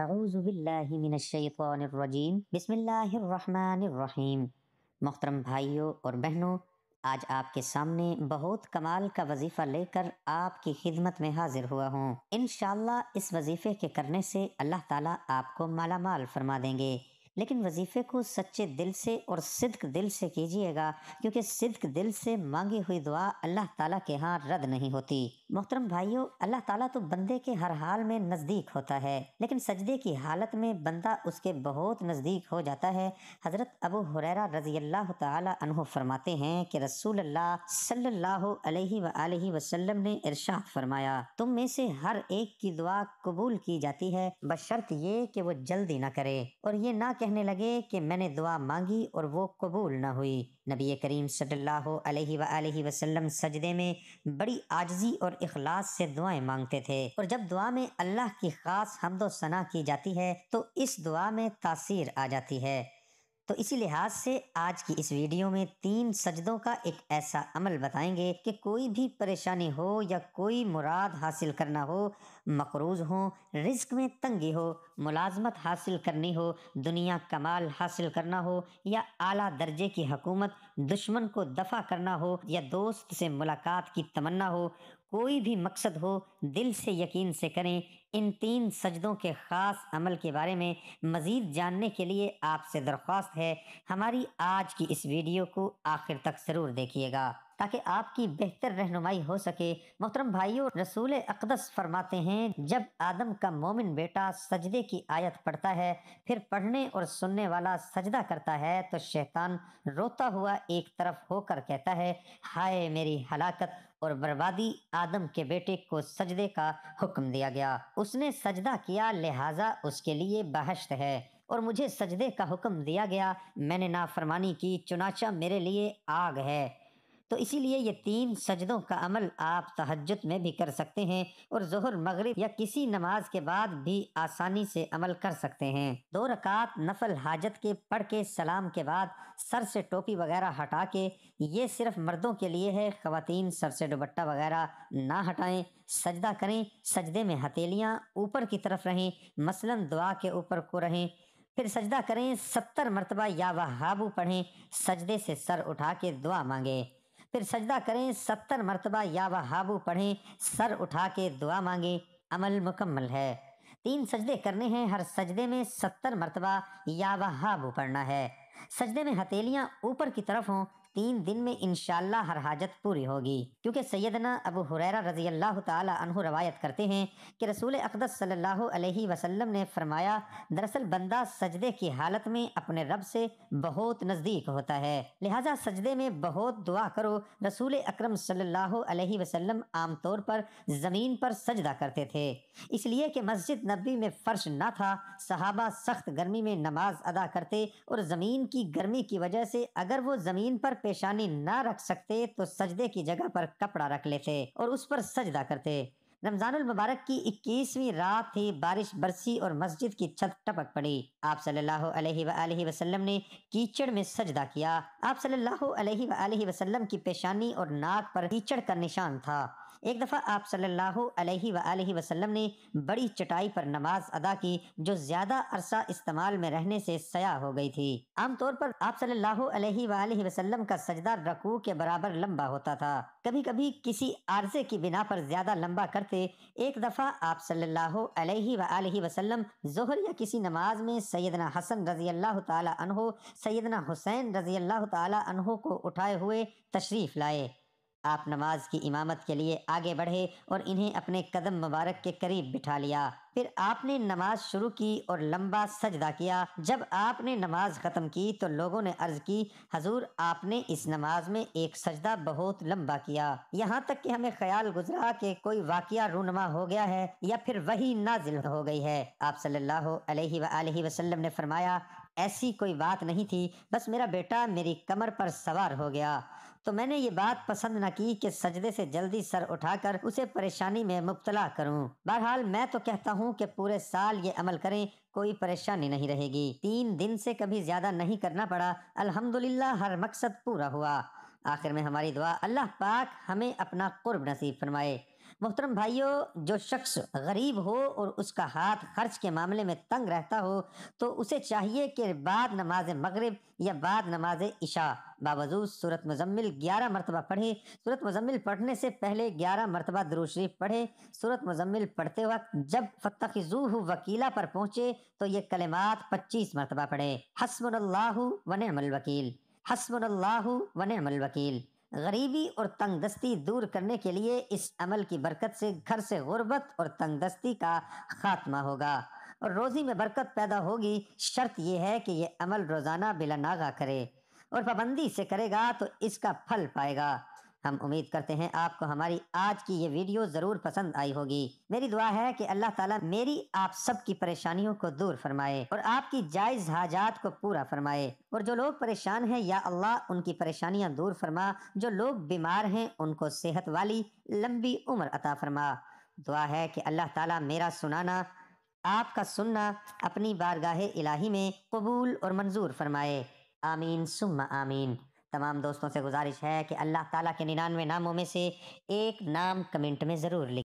अज़ुबिल्लिमिनशैफ़ानरजीम बसमीम मोहतरम भाइयों और बहनों आज आपके सामने बहुत कमाल का वजीफ़ा लेकर आपकी खिदमत में हाजिर हुआ हूँ इन इस वजीफ़े के करने से अल्लाह ताला आपको मालामाल फरमा देंगे लेकिन वजीफ़े को सच्चे दिल से और सिद्क दिल से कीजिएगा क्योंकि सिद्क दिल से मांगी हुई दुआ अल्लाह ताला के यहाँ रद्द नहीं होती मोहतरम भाइयों अल्लाह ताला तो बंदे के हर हाल में नज़दीक होता है लेकिन सजदे की हालत में बंदा उसके बहुत नज़दीक हो जाता है हज़रत अबू हुरैरा रजी अल्लाह तहु फरमाते हैं कि रसूल अल्लाह सल्लल्लाहु अलैहि वसल्लम ने इरशाद फरमाया तुम में से हर एक की दुआ कबूल की जाती है बशर्त ये कि वो जल्दी ना करे और ये ना कहने लगे कि मैंने दुआ मांगी और वो कबूल ना हुई नबी करीम सल्लल्लाहु अलैहि वसल्लम वसल्लम सजदे में बड़ी आजजी और अखलास से दुआएं मांगते थे और जब दुआ में अल्लाह की खास हमदो सना की जाती है तो इस दुआ में तासीर आ जाती है तो इसी लिहाज से आज की इस वीडियो में तीन सजदों का एक ऐसा अमल बताएंगे कि कोई भी परेशानी हो या कोई मुराद हासिल करना हो मकरूज हो रिस्क में तंगी हो मुलाजमत हासिल करनी हो दुनिया कमाल हासिल करना हो या आला दर्जे की हकूमत दुश्मन को दफा करना हो या दोस्त से मुलाकात की तमन्ना हो कोई भी मकसद हो दिल से यकीन से करें इन तीन सजदों के ख़ास अमल के बारे में मज़ीद जानने के लिए आपसे दरख्वास्त है हमारी आज की इस वीडियो को आखिर तक ज़रूर देखिएगा ताकि आपकी बेहतर रहनुमाई हो सके मोहतरम भाइयों रसूल अकदस फरमाते हैं जब आदम का मोमिन बेटा सजदे की आयत पढ़ता है फिर पढ़ने और सुनने वाला सजदा करता है तो शैतान रोता हुआ एक तरफ होकर कहता है हाय मेरी हलाकत और बर्बादी आदम के बेटे को सजदे का हुक्म दिया गया उसने सजदा किया लिहाजा उसके लिए बहश्त है और मुझे सजदे का हुक्म दिया गया मैंने नाफरमानी की चुनाचा मेरे लिए आग है तो इसीलिए ये तीन सजदों का अमल आप तहजद में भी कर सकते हैं और जहर मगरब या किसी नमाज के बाद भी आसानी से अमल कर सकते हैं दो रकात नफल हाजत के पढ़ के सलाम के बाद सर से टोपी वगैरह हटा के ये सिर्फ मर्दों के लिए है खातन सर से दुबट्टा वगैरह ना हटाएं सजदा करें सजदे में हथेलियाँ ऊपर की तरफ रहें मसलन दुआ के ऊपर को रहें फिर सजदा करें सत्तर मरतबा या वहाबू पढ़ें सजदे से सर उठा के दुआ मांगें फिर सजदा करें सत्तर मरतबा या वहाबू पढ़ें सर उठा के दुआ मांगें अमल मुकम्मल है तीन सजदे करने हैं हर सजदे में सत्तर मरतबा या वहाबू पढ़ना है सजदे में हथेलियाँ ऊपर की तरफ हों तीन दिन में इनशाला हर हाजत पूरी होगी क्योंकि सैदना अबू हुरैरा रजी अल्लाह तहु रवायत करते हैं कि रसूल अकदस सल्लल्लाहु अलैहि वसल्लम ने फरमाया दरअसल बंदा सजदे की हालत में अपने रब से बहुत नज़दीक होता है लिहाजा सजदे में बहुत दुआ करो रसूल अक्रम सम आम तौर आमतौर पर ज़मीन पर सजदा करते थे इसलिए कि मस्जिद नबी में फ़र्श ना था सहाबा सख्त गर्मी में नमाज अदा करते और ज़मीन की गर्मी की वजह से अगर वो ज़मीन पर पेशानी ना रख सकते तो सजदे की जगह पर कपड़ा रख लेते और उस पर सजदा करते रमजानुल मुबारक की इक्कीसवीं रात थी बारिश बरसी और मस्जिद की छत टपक पड़ी आप सल्लल्लाहु अलैहि वसल्लम वसल्लम ने कीचड़ में सजदा किया आप सल्लल्लाहु अलैहि वसल्लम की पेशानी और नाक पर कीचड़ का निशान था एक दफ़ा आप सल्लल्लाहु अलैहि वसल्लम वसल्लम ने बड़ी चटाई पर नमाज अदा की जो ज़्यादा अरसा इस्तेमाल में रहने से सया हो गई थी आमतौर पर आप सल्लल्लाहु अलैहि वसल्लम का सजदा रकू के बराबर लंबा होता था कभी कभी किसी आर्जे की बिना पर ज़्यादा लंबा करते एक दफ़ा आप सल्लल्लाहु अलैहि वसल्लम जोहर या किसी नमाज में सैदना हसन रजी अल्लाह तहो सैदना हुसैन रजी अल्लाह तहो को उठाए हुए तशरीफ़ लाए आप नमाज की इमामत के लिए आगे बढ़े और इन्हें अपने कदम मुबारक के करीब बिठा लिया फिर आपने नमाज शुरू की और लंबा सजदा किया जब आपने नमाज ख़त्म की तो लोगों ने अर्ज की हजूर आपने इस नमाज में एक सजदा बहुत लंबा किया यहाँ तक कि हमें ख्याल गुजरा कि कोई वाकया रूनमा हो गया है या फिर वही नाजिल हो गई है आप सल्लल्लाहु अलैहि वसल्लम ने फरमाया ऐसी कोई बात नहीं थी बस मेरा बेटा मेरी कमर पर सवार हो गया तो मैंने ये बात पसंद न की कि सजदे से जल्दी सर उठाकर उसे परेशानी में मुबतला करूं। बहरहाल मैं तो कहता हूँ कि पूरे साल ये अमल करें कोई परेशानी नहीं रहेगी तीन दिन से कभी ज्यादा नहीं करना पड़ा अल्हम्दुलिल्लाह हर मकसद पूरा हुआ आखिर में हमारी दुआ अल्लाह पाक हमें अपना कुर्ब नसीब फरमाए मोहतरम भाइयों जो शख्स गरीब हो और उसका हाथ खर्च के मामले में तंग रहता हो तो उसे चाहिए कि बाद नमाज मगरब या बाद नमाज इशा बावजूद सूरत मुजम्मिल ग्यारह मरतबा पढ़े सूरत मुजम्मिल पढ़ने से पहले ग्यारह मरतबा दरूशरीफ पढ़े सूरत मजम्मिल पढ़ते वक्त जब फ़तखजूह वकीला पर पहुँचे तो ये कलमात पच्चीस मरतबा पढ़े हसमल्ला वन वकील हसमल्ला वन वकील गरीबी और तंगदस्ती दूर करने के लिए इस अमल की बरकत से घर से गुर्बत और तंगदस्ती का खात्मा होगा और रोज़ी में बरकत पैदा होगी शर्त यह है कि यह अमल रोज़ाना बिला नागा करे और पाबंदी से करेगा तो इसका फल पाएगा हम उम्मीद करते हैं आपको हमारी आज की ये वीडियो जरूर पसंद आई होगी मेरी दुआ है कि अल्लाह ताला मेरी आप सब की परेशानियों को दूर फरमाए और आपकी जायज हाजात को पूरा फरमाए और जो लोग परेशान हैं या अल्लाह उनकी परेशानियां दूर फरमा जो लोग बीमार हैं उनको सेहत वाली लंबी उम्र अता फरमा दुआ है कि अल्लाह ताला मेरा सुनाना आपका सुनना अपनी बारगाह इलाही में कबूल और मंजूर फरमाए आमीन सुम्मा आमीन तमाम दोस्तों से गुजारिश है कि अल्लाह ताला के निन्यानवे नामों में से एक नाम कमेंट में ज़रूर लिख